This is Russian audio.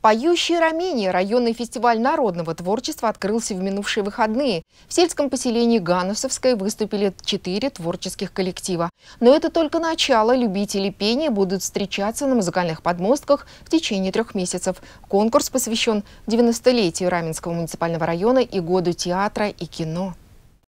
Поющие рамени» районный фестиваль народного творчества открылся в минувшие выходные. В сельском поселении Ганусовской выступили четыре творческих коллектива. Но это только начало. Любители пения будут встречаться на музыкальных подмостках в течение трех месяцев. Конкурс посвящен 90-летию Раменского муниципального района и году театра и кино.